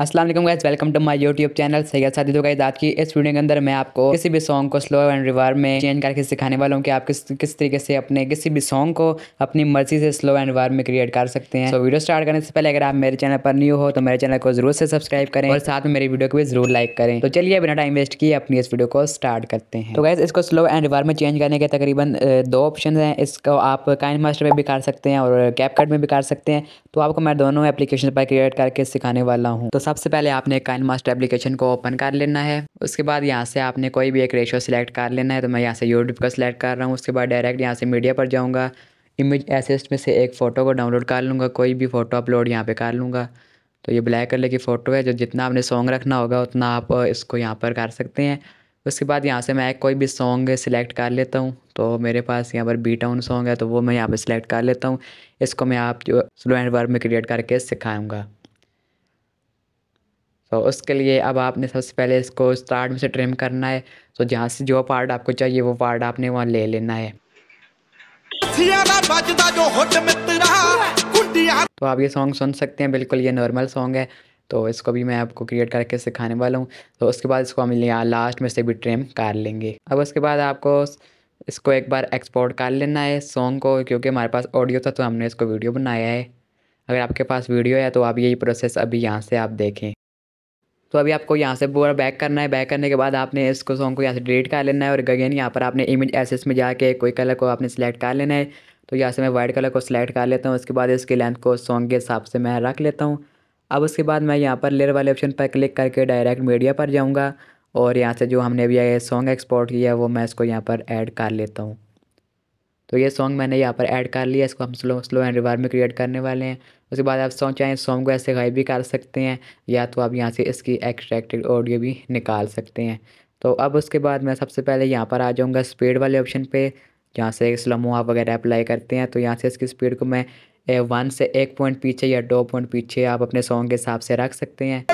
Aslam guys welcome to my YouTube channel Syed साथी तो guys आज की इस वीडियो के अंदर मैं आपको किसी भी सॉन्ग को स्लो एंड रिवार में चेंज करके सिखाने वाला हूँ कि आप किस किस तरीके से अपने किसी भी सॉन्ग को अपनी मर्जी से स्लो एंड रिवार में क्रिएट कर सकते हैं तो so, वीडियो स्टार्ट करने से पहले अगर आप मेरे चैनल पर न्यू हो तो मेरे चैनल को जरूर से सब्सक्राइब करें और साथ में मेरी वीडियो को भी जरूर लाइक करें तो चलिए बिना टाइम वेस्ट किए अपनी इस वीडियो को स्टार्ट करते हैं तो गैस इसको स्लो एंड रिवार में चेंज करने के तकरीबन दो ऑप्शन हैं इसको आप काइन मास्टर में भी कर सकते हैं और कैप कट में भी कर सकते हैं तो आपको मैं दोनों एप्लीकेशन पर क्रिएट करके सिखाने वाला हूँ तो सबसे पहले आपने काइन मास्टर एप्लीकेशन को ओपन कर लेना है उसके बाद यहाँ से आपने कोई भी एक रेशो सिलेक्ट कर लेना है तो मैं यहाँ से यूट्यूब का सिलेक्ट कर रहा हूँ उसके बाद डायरेक्ट यहाँ से मीडिया पर जाऊँगा इमेज एसिस्ट में से एक फ़ोटो को डाउनलोड कर लूँगा कोई भी फ़ोटो अपलोड यहाँ पर कर लूँगा तो ये ब्लैक कलर की फ़ोटो है जो जितना आपने सॉन्ग रखना होगा उतना आप इसको यहाँ पर कर सकते हैं उसके बाद यहाँ से मैं कोई भी सॉन्ग सिलेक्ट कर लेता हूँ तो मेरे पास यहाँ पर बी टाउन सॉन्ग है तो वो मैं यहाँ पर सिलेक्ट कर लेता हूँ इसको मैं आप जो स्लो एंड वर्ब में क्रिएट करके सिखाऊँगा सो उसके लिए अब आपने सबसे पहले इसको स्टार्ट में से ट्रिम करना है सो जहाँ से जो पार्ट आपको चाहिए वो पार्ट आपने वहाँ ले लेना है तो आप ये सॉन्ग सुन सकते हैं बिल्कुल ये नॉर्मल सॉन्ग है तो इसको भी मैं आपको क्रिएट करके सिखाने वाला हूँ तो उसके बाद इसको हम यहाँ लास्ट में से भी ट्रिम कर लेंगे अब उसके बाद आपको इसको एक बार एक्सपोर्ट कर लेना है सॉन्ग को क्योंकि हमारे पास ऑडियो था तो हमने इसको वीडियो बनाया है अगर आपके पास वीडियो है तो आप यही प्रोसेस अभी यहाँ से आप देखें तो अभी आपको यहाँ से पूरा बैक करना है बैक करने के बाद आपने इसको सॉन्ग को यहाँ से डिलीट कर लेना है और अगेन यहाँ पर आपने इमेज एसेस में जाके कोई कलर को आपने सेलेक्ट कर लेना है तो यहाँ से मैं वाइट कलर को सिलेक्ट कर लेता हूँ उसके बाद इसकी लेंथ को सॉन्ग के हिसाब से मैं रख लेता हूँ अब उसके बाद मैं यहाँ पर लेयर वाले ऑप्शन पर क्लिक करके डायरेक्ट मीडिया पर जाऊँगा और यहाँ से जो हमने भी सॉन्ग एक्सपोर्ट किया है वो मैं इसको यहाँ पर ऐड कर लेता हूँ तो ये सॉन्ग मैंने यहाँ पर ऐड कर लिया इसको हम स्लो स्लो एंड रिवार में क्रिएट करने वाले हैं उसके बाद आप सॉन्ग चाहें सॉन्ग को ऐसे गायब भी कर सकते हैं या तो आप यहाँ से इसकी एक्सट्रैक्टेड ऑडियो भी निकाल सकते हैं तो अब उसके बाद मैं सबसे पहले यहाँ पर आ जाऊँगा स्पीड वाले ऑप्शन पर जहाँ से स्लोमो आप वगैरह अप्लाई करते हैं तो यहाँ से इसकी स्पीड को मैं वन से एक पॉइंट पीछे या दो पॉइंट पीछे आप अपने सॉन्ग के हिसाब से रख सकते हैं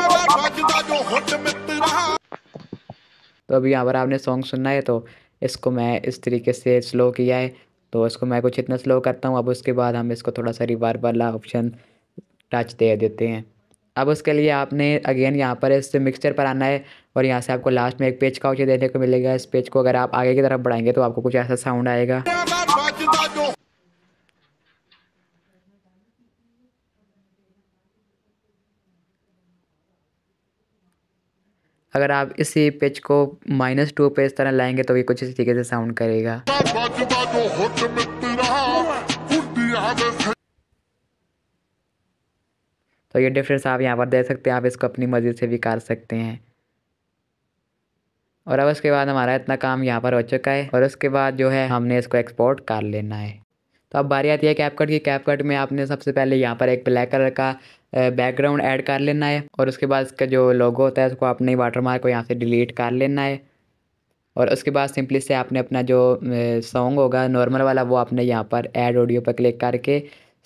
तो अभी यहाँ पर आपने सॉन्ग सुना है तो इसको मैं इस तरीके से स्लो किया है तो इसको मैं कुछ इतना स्लो करता हूँ अब उसके बाद हम इसको थोड़ा सा रिवार वाला ऑप्शन टच दे देते हैं अब उसके लिए आपने अगेन यहाँ पर इस मिक्सचर पर आना है और यहाँ से आपको लास्ट में एक पेज का ऑप्शन देखने को मिलेगा इस पेज को अगर आप आगे की तरफ बढ़ाएंगे तो आपको कुछ ऐसा साउंड आएगा अगर आप इसी पेज को माइनस टू पे इस तरह लाएंगे तो ये कुछ इस तरीके से साउंड करेगा तो ये डिफरेंस आप यहाँ पर दे सकते हैं आप इसको अपनी मर्ज़ी से भी काट सकते हैं और अब उसके बाद हमारा इतना काम यहाँ पर हो चुका है और उसके बाद जो है हमने इसको एक्सपोर्ट कर लेना है तो अब बारी आती है कैपकट की कैपकट में आपने सबसे पहले यहाँ पर एक ब्लैक कलर का बैकग्राउंड ऐड कर लेना है और उसके बाद इसका जो लोगो होता है उसको अपने वाटर मार्क को यहाँ से डिलीट कर लेना है और उसके बाद सिंपली से आपने अपना जो सॉन्ग होगा नॉर्मल वाला वो आपने यहाँ पर ऐड ऑडियो पर क्लिक करके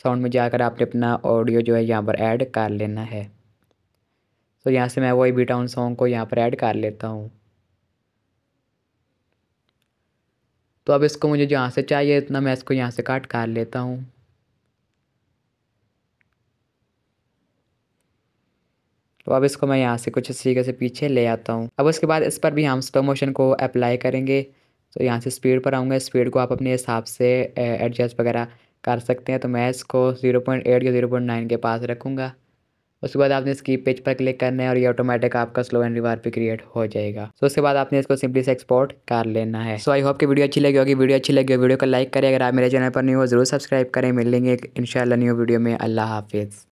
साउंड में जाकर आपने अपना ऑडियो जो है यहाँ पर ऐड कर लेना है तो यहाँ से मैं वही बी टाउन सॉन्ग को यहाँ पर ऐड कर लेता हूँ तो अब इसको मुझे जहाँ से चाहिए इतना मैं इसको यहाँ से काट कर लेता हूँ तो अब इसको मैं यहाँ से कुछ इस तरीके से पीछे ले आता हूँ अब उसके बाद इस पर भी हम स्लो मोशन को अप्लाई करेंगे तो यहाँ से स्पीड पर आऊँगा स्पीड को आप अपने हिसाब से एडजस्ट वगैरह कर सकते हैं तो मैं इसको ज़ीरो पॉइंट एट या ज़ीरो पॉइंट नाइन के पास रखूँगा उसके बाद आपने इसकी पेज पर क्लिक करना है और ये ऑटोमेटिक आपका स्लो एंड रिवार पे क्रिएट हो जाएगा सो तो so, उसके बाद आपने इसको सिंपली से एक्सपोर्ट कर लेना है सो आई होप कि वीडियो अच्छी लगी होगी वीडियो अच्छी लगी हो वीडियो को लाइक करें अगर आप मेरे चैनल पर नहीं हो जरूर सब्सक्राइब करें मिलेंगे शाला न्यू वीडियो में अल्लाह हाफिज़